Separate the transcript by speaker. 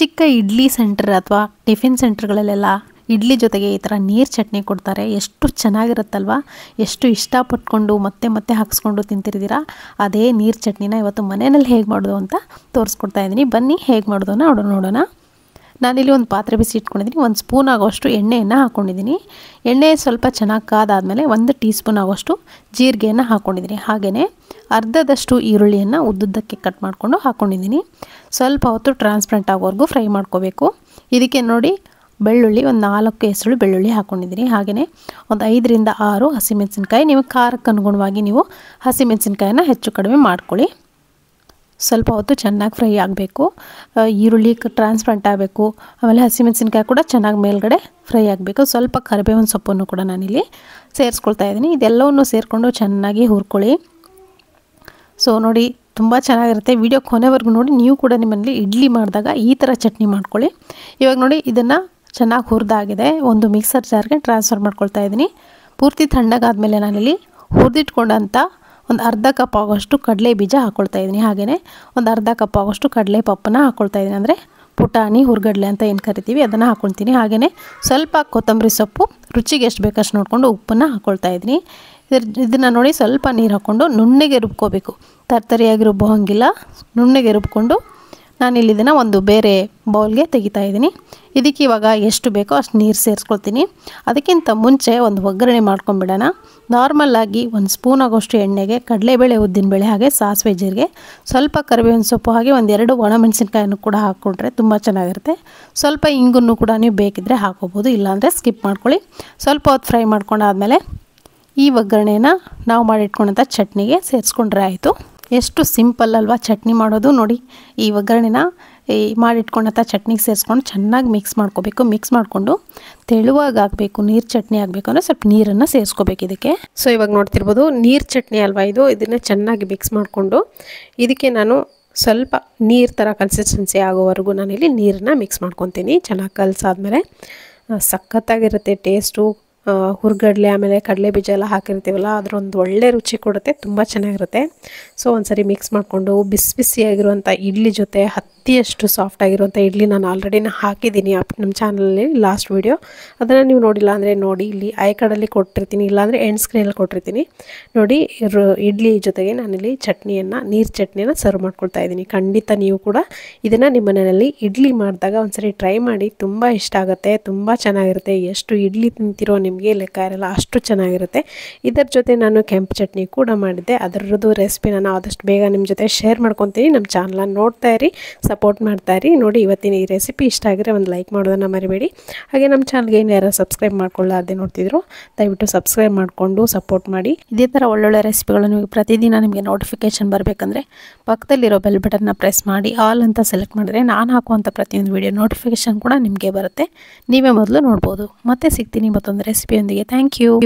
Speaker 1: ಚಿಕ್ಕ ಇಡ್ಲಿ ಸೆಂಟರ್ ಅಥವಾ ಟಿಫಿನ್ ಸೆಂಟರ್ಗಳಲ್ಲೆಲ್ಲ ಇಡ್ಲಿ ಜೊತೆಗೆ ಈ ಥರ ನೀರು ಚಟ್ನಿ ಕೊಡ್ತಾರೆ ಎಷ್ಟು ಚೆನ್ನಾಗಿರುತ್ತಲ್ವ ಎಷ್ಟು ಇಷ್ಟಪಟ್ಕೊಂಡು ಮತ್ತೆ ಮತ್ತೆ ಹಾಕ್ಸ್ಕೊಂಡು ತಿಂತಿರ್ತೀರಾ ಅದೇ ನೀರು ಚಟ್ನಿನ ಇವತ್ತು ಮನೆಯಲ್ಲಿ ಹೇಗೆ ಮಾಡೋದು ಅಂತ ತೋರಿಸ್ಕೊಡ್ತಾ ಇದ್ದೀನಿ ಬನ್ನಿ ಹೇಗೆ ಮಾಡೋದು ನೋಡೋಣ ನಾನಿಲ್ಲಿ ಒಂದು ಪಾತ್ರೆ ಬಿಸಿ ಇಟ್ಕೊಂಡಿದ್ದೀನಿ ಒಂದು ಸ್ಪೂನ್ ಆಗೋಷ್ಟು ಎಣ್ಣೆಯನ್ನು ಹಾಕ್ಕೊಂಡಿದ್ದೀನಿ ಎಣ್ಣೆ ಸ್ವಲ್ಪ ಚೆನ್ನಾಗಿ ಕಾದಾದಮೇಲೆ ಒಂದು ಟೀ ಸ್ಪೂನ್ ಆಗೋಷ್ಟು ಜೀರಿಗೆಯನ್ನು ಹಾಕ್ಕೊಂಡಿದ್ದೀನಿ ಹಾಗೆಯೇ ಅರ್ಧದಷ್ಟು ಈರುಳ್ಳಿಯನ್ನು ಉದ್ದುದ್ದಕ್ಕೆ ಕಟ್ ಮಾಡಿಕೊಂಡು ಹಾಕ್ಕೊಂಡಿದ್ದೀನಿ ಸ್ವಲ್ಪ ಹೊತ್ತು ಟ್ರಾನ್ಸ್ಪರೆಂಟ್ ಆಗೋವರೆಗೂ ಫ್ರೈ ಮಾಡ್ಕೋಬೇಕು ಇದಕ್ಕೆ ನೋಡಿ ಬೆಳ್ಳುಳ್ಳಿ ಒಂದು ನಾಲ್ಕು ಹೆಸರು ಬೆಳ್ಳುಳ್ಳಿ ಹಾಕ್ಕೊಂಡಿದ್ದೀನಿ ಹಾಗೆಯೇ ಒಂದು ಐದರಿಂದ ಆರು ಹಸಿಮೆಣಸಿನ್ಕಾಯಿ ನೀವು ಖಾರಕ್ಕೆ ಅನುಗುಣವಾಗಿ ನೀವು ಹಸಿಮೆಣಸಿನ್ಕಾಯಿನ ಹೆಚ್ಚು ಕಡಿಮೆ ಮಾಡ್ಕೊಳ್ಳಿ ಸ್ವಲ್ಪ ಹೊತ್ತು ಚೆನ್ನಾಗಿ ಫ್ರೈ ಆಗಬೇಕು ಈರುಳ್ಳಿ ಟ್ರಾನ್ಸ್ಪ್ರೆಂಟ್ ಆಗಬೇಕು ಆಮೇಲೆ ಹಸಿಮೆಣಸಿನ್ಕಾಯಿ ಕೂಡ ಚೆನ್ನಾಗಿ ಮೇಲ್ಗಡೆ ಫ್ರೈ ಆಗಬೇಕು ಸ್ವಲ್ಪ ಕರಿಬೇವಿನ ಸೊಪ್ಪನ್ನು ಕೂಡ ನಾನಿಲ್ಲಿ ಸೇರಿಸ್ಕೊಳ್ತಾ ಇದ್ದೀನಿ ಇದೆಲ್ಲವನ್ನು ಸೇರಿಕೊಂಡು ಚೆನ್ನಾಗಿ ಹುರ್ಕೊಳ್ಳಿ ಸೊ ನೋಡಿ ತುಂಬ ಚೆನ್ನಾಗಿರುತ್ತೆ ವಿಡಿಯೋ ಕೊನೆವರೆಗೂ ನೋಡಿ ನೀವು ಕೂಡ ನಿಮ್ಮಲ್ಲಿ ಇಡ್ಲಿ ಮಾಡಿದಾಗ ಈ ಥರ ಚಟ್ನಿ ಮಾಡ್ಕೊಳ್ಳಿ ಇವಾಗ ನೋಡಿ ಇದನ್ನು ಚೆನ್ನಾಗಿ ಹುರಿದಾಗಿದೆ ಒಂದು ಮಿಕ್ಸರ್ ಜಾರ್ಗೆ ಟ್ರಾನ್ಸ್ಫರ್ ಮಾಡ್ಕೊಳ್ತಾ ಇದ್ದೀನಿ ಪೂರ್ತಿ ತಣ್ಣಗಾದ ಮೇಲೆ ನಾನಿಲ್ಲಿ ಹುರಿದಿಟ್ಕೊಂಡಂಥ ಒಂದು ಅರ್ಧ ಕಪ್ ಆಗೋಷ್ಟು ಕಡಲೆ ಬೀಜ ಹಾಕ್ಕೊಳ್ತಾ ಇದ್ದೀನಿ ಹಾಗೆಯೇ ಒಂದು ಅರ್ಧ ಕಪ್ ಆಗೋಷ್ಟು ಕಡಲೆ ಪಪ್ಪನ ಹಾಕ್ಕೊಳ್ತಾ ಇದ್ದೀನಿ ಅಂದರೆ ಪುಟಾಣಿ ಹುರ್ಗಡ್ಲೆ ಅಂತ ಏನು ಕರಿತೀವಿ ಅದನ್ನು ಹಾಕ್ಕೊಳ್ತೀನಿ ಹಾಗೆಯೇ ಸ್ವಲ್ಪ ಕೊತ್ತಂಬರಿ ಸೊಪ್ಪು ರುಚಿಗೆ ಎಷ್ಟು ಬೇಕಷ್ಟು ನೋಡಿಕೊಂಡು ಉಪ್ಪನ್ನು ಹಾಕ್ಕೊಳ್ತಾ ಇದ್ದೀನಿ ಇದ್ರ ಇದನ್ನು ನೋಡಿ ಸ್ವಲ್ಪ ನೀರು ಹಾಕ್ಕೊಂಡು ನುಣ್ಣಗೆ ರುಬ್ಕೋಬೇಕು ತರ್ತರಿಯಾಗಿ ರುಬ್ಬೋ ಹಂಗಿಲ್ಲ ನುಣ್ಣಗೆ ರುಬ್ಕೊಂಡು ನಾನಿಲ್ಲಿ ಇದನ್ನು ಒಂದು ಬೇರೆ ಬೌಲ್ಗೆ ತೆಗಿತಾ ಇದ್ದೀನಿ ಇದಕ್ಕೆ ಇವಾಗ ಎಷ್ಟು ಬೇಕೋ ಅಷ್ಟು ನೀರು ಸೇರಿಸ್ಕೊಳ್ತೀನಿ ಅದಕ್ಕಿಂತ ಮುಂಚೆ ಒಂದು ಒಗ್ಗರಣೆ ಮಾಡ್ಕೊಂಬಿಡೋಣ ನಾರ್ಮಲ್ಲಾಗಿ ಒಂದು ಸ್ಪೂನ್ ಆಗೋಷ್ಟು ಎಣ್ಣೆಗೆ ಕಡಲೆಬೇಳೆ ಉದ್ದಿನಬೇಳೆ ಹಾಗೆ ಸಾಸಿವೆ ಜೀರಿಗೆ ಸ್ವಲ್ಪ ಕರಿಬೇವಿನ ಸೊಪ್ಪು ಹಾಗೆ ಒಂದೆರಡು ಒಣಮೆಣಸಿನ್ಕಾಯನ್ನು ಕೂಡ ಹಾಕ್ಕೊಂಡ್ರೆ ತುಂಬ ಚೆನ್ನಾಗಿರುತ್ತೆ ಸ್ವಲ್ಪ ಇಂಗನ್ನು ಕೂಡ ನೀವು ಬೇಕಿದ್ದರೆ ಹಾಕೋಬೋದು ಇಲ್ಲಾಂದರೆ ಸ್ಕಿಪ್ ಮಾಡ್ಕೊಳ್ಳಿ ಸ್ವಲ್ಪ ಹೊತ್ತು ಫ್ರೈ ಮಾಡ್ಕೊಂಡಾದಮೇಲೆ ಈ ಒಗ್ಗರಣೆನ ನಾವು ಮಾಡಿಟ್ಕೊಂಡಂಥ ಚಟ್ನಿಗೆ ಸೇರಿಸ್ಕೊಂಡ್ರೆ ಆಯಿತು ಎಷ್ಟು ಸಿಂಪಲ್ ಅಲ್ವಾ ಚಟ್ನಿ ಮಾಡೋದು ನೋಡಿ ಈ ಒಗ್ಗರಣೆನ ಈ ಮಾಡಿಟ್ಕೊಂಡಂಥ ಚಟ್ನಿಗೆ ಸೇರಿಸ್ಕೊಂಡು ಚೆನ್ನಾಗಿ ಮಿಕ್ಸ್ ಮಾಡ್ಕೋಬೇಕು ಮಿಕ್ಸ್ ಮಾಡಿಕೊಂಡು ತೆಳುವಾಗಿ ಆಗಬೇಕು ನೀರು ಚಟ್ನಿ ಆಗಬೇಕು ಅಂದರೆ ಸ್ವಲ್ಪ ನೀರನ್ನು ಸೇರಿಸ್ಕೋಬೇಕು ಇದಕ್ಕೆ ಸೊ ಇವಾಗ ನೋಡ್ತಿರ್ಬೋದು ನೀರು ಚಟ್ನಿ ಅಲ್ವಾ ಇದು ಇದನ್ನು ಚೆನ್ನಾಗಿ ಮಿಕ್ಸ್ ಮಾಡಿಕೊಂಡು ಇದಕ್ಕೆ ನಾನು ಸ್ವಲ್ಪ ನೀರು ಥರ ಕನ್ಸಿಸ್ಟೆನ್ಸಿ ಆಗೋವರೆಗೂ ನಾನಿಲ್ಲಿ ನೀರನ್ನ ಮಿಕ್ಸ್ ಮಾಡ್ಕೊತೀನಿ ಚೆನ್ನಾಗಿ ಕಲಸಾದ್ಮೇಲೆ ಸಖತ್ತಾಗಿರುತ್ತೆ ಟೇಸ್ಟು ಹುರ್ಗಡ್ಲೆ ಆಮೇಲೆ ಕಡಲೆ ಬೀಜ ಎಲ್ಲ ಹಾಕಿರ್ತೀವಲ್ಲ ಅದರೊಂದು ಒಳ್ಳೆ ರುಚಿ ಕೊಡುತ್ತೆ ತುಂಬ ಚೆನ್ನಾಗಿರುತ್ತೆ ಸೊ ಸರಿ ಮಿಕ್ಸ್ ಮಾಡಿಕೊಂಡು ಬಿಸಿ ಬಿಸಿಯಾಗಿರುವಂಥ ಇಡ್ಲಿ ಜೊತೆ ಹತ್ತಿಯಷ್ಟು ಸಾಫ್ಟ್ ಆಗಿರುವಂಥ ಇಡ್ಲಿ ನಾನು ಆಲ್ರೆಡಿ ಹಾಕಿದ್ದೀನಿ ಅಪ್ ನಮ್ಮ ಚಾನಲಲ್ಲಿ ಲಾಸ್ಟ್ ವೀಡಿಯೋ ಅದನ್ನು ನೀವು ನೋಡಿಲ್ಲ ಅಂದರೆ ನೋಡಿ ಇಲ್ಲಿ ಐ ಕಡಲ್ಲಿ ಕೊಟ್ಟಿರ್ತೀನಿ ಇಲ್ಲಾಂದರೆ ಎಂಡ್ ಸ್ಕ್ರೀನಲ್ಲಿ ಕೊಟ್ಟಿರ್ತೀನಿ ನೋಡಿ ಇಡ್ಲಿ ಜೊತೆಗೆ ನಾನಿಲ್ಲಿ ಚಟ್ನಿಯನ್ನು ನೀರು ಚಟ್ನಿಯನ್ನು ಸರ್ವ್ ಮಾಡ್ಕೊಳ್ತಾ ಇದ್ದೀನಿ ಖಂಡಿತ ನೀವು ಕೂಡ ಇದನ್ನು ನಿಮ್ಮ ಮನೆಯಲ್ಲಿ ಇಡ್ಲಿ ಮಾಡಿದಾಗ ಒಂದ್ಸರಿ ಟ್ರೈ ಮಾಡಿ ತುಂಬ ಇಷ್ಟ ಆಗುತ್ತೆ ತುಂಬ ಚೆನ್ನಾಗಿರುತ್ತೆ ಎಷ್ಟು ಇಡ್ಲಿ ತಿಂತಿರೋ ನಿಮ್ಮ ನಿಮಗೆ ಲೆಕ್ಕ ಇರಲ್ಲ ಅಷ್ಟು ಚೆನ್ನಾಗಿರುತ್ತೆ ಇದರ ಜೊತೆ ನಾನು ಕೆಂಪು ಚಟ್ನಿ ಕೂಡ ಮಾಡಿದ್ದೆ ಅದರದ್ದು ರೆಸಿಪಿ ನಾನು ಆದಷ್ಟು ಬೇಗ ನಿಮ್ಮ ಜೊತೆ ಶೇರ್ ಮಾಡ್ಕೊತೀನಿ ನಮ್ಮ ಚಾನಲ್ ನೋಡ್ತಾ ಇರಿ ಸಪೋರ್ಟ್ ಮಾಡ್ತಾ ಇರಿ ನೋಡಿ ಇವತ್ತಿನ ಈ ರೆಸಿಪಿ ಇಷ್ಟ ಆಗಿದ್ರೆ ಒಂದು ಲೈಕ್ ಮಾಡೋದನ್ನು ಮರಿಬೇಡಿ ಹಾಗೆ ನಮ್ಮ ಚಾನಲ್ಗೆ ಏನು ಯಾರು ಸಬ್ಸ್ಕ್ರೈಬ್ ಮಾಡ್ಕೊಳ್ಳಾರ್ದೆ ನೋಡ್ತಿದ್ರು ದಯವಿಟ್ಟು ಸಬ್ಸ್ಕ್ರೈಬ್ ಮಾಡಿಕೊಂಡು ಸಪೋರ್ಟ್ ಮಾಡಿ ಇದೇ ಥರ ಒಳ್ಳೊಳ್ಳೆ ರೆಸಿಪಿಗಳು ನಿಮಗೆ ಪ್ರತಿದಿನ ನಿಮಗೆ ನೋಟಿಫಿಕೇಷನ್ ಬರಬೇಕಂದ್ರೆ ಪಕ್ಕದಲ್ಲಿರೋ ಬೆಲ್ ಬಟನ್ನ ಪ್ರೆಸ್ ಮಾಡಿ ಆಲ್ ಅಂತ ಸೆಲೆಕ್ಟ್ ಮಾಡಿದ್ರೆ ನಾನು ಹಾಕುವಂಥ ಪ್ರತಿಯೊಂದು ವೀಡಿಯೋ ನೋಟಿಫಿಕೇಶನ್ ಕೂಡ ನಿಮಗೆ ಬರುತ್ತೆ ನೀವೇ ಮೊದಲು ನೋಡ್ಬೋದು ಮತ್ತೆ ಸಿಗ್ತೀನಿ ಮತ್ತೊಂದು ರೆಸಿಪಿ recipe. Thank you.